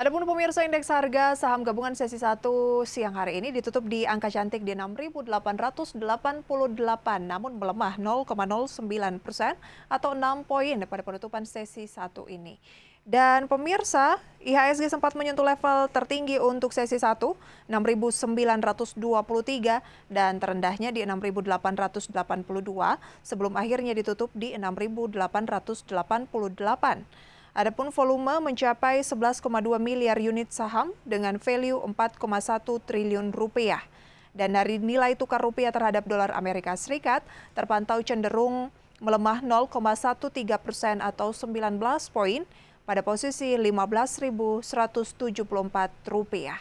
Adapun pemirsa indeks harga saham gabungan sesi 1 siang hari ini ditutup di angka cantik di 6.888 namun melemah 0,09 persen atau 6 poin pada penutupan sesi 1 ini. Dan pemirsa, IHSG sempat menyentuh level tertinggi untuk sesi 1, 6.923 dan terendahnya di 6.882 sebelum akhirnya ditutup di 6.888. Adapun volume mencapai 11,2 miliar unit saham dengan value 4,1 triliun rupiah. Dan dari nilai tukar rupiah terhadap dolar Amerika Serikat terpantau cenderung melemah 0,13 persen atau 19 poin pada posisi 15.174 rupiah.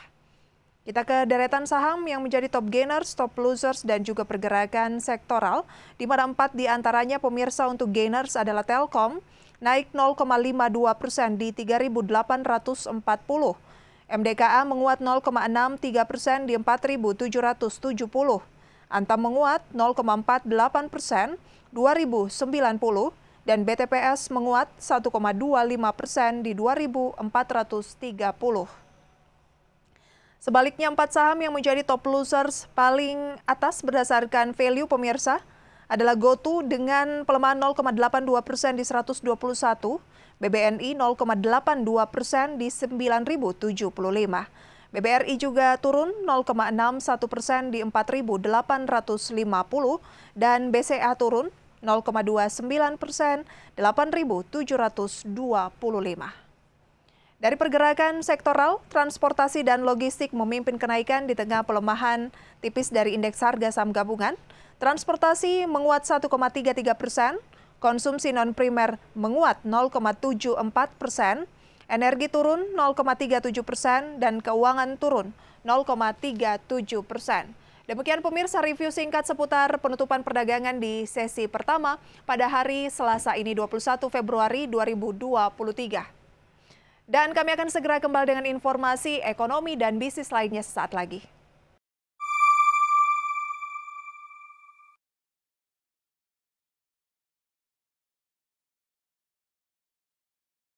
Kita ke deretan saham yang menjadi top gainers, top losers, dan juga pergerakan sektoral, di mana empat diantaranya pemirsa untuk gainers adalah Telkom, naik 0,52 persen di 3.840. MDKA menguat 0,63 persen di 4.770. Antam menguat 0,48 persen 2.090 dan BTPS menguat 1,25 persen di 2.430. Sebaliknya, empat saham yang menjadi top losers paling atas berdasarkan value pemirsa – adalah GoTo dengan pelemahan 0,82 persen di 121, BBNI 0,82 persen di 9.075. BBRI juga turun 0,61 persen di 4.850 dan BCA turun 0,29 persen 8.725. Dari pergerakan sektoral, transportasi dan logistik memimpin kenaikan di tengah pelemahan tipis dari indeks harga saham gabungan. Transportasi menguat 1,33 persen, konsumsi non-primer menguat 0,74 persen, energi turun 0,37 persen, dan keuangan turun 0,37 persen. Demikian pemirsa review singkat seputar penutupan perdagangan di sesi pertama pada hari Selasa ini 21 Februari 2023. Dan kami akan segera kembali dengan informasi ekonomi dan bisnis lainnya sesaat lagi.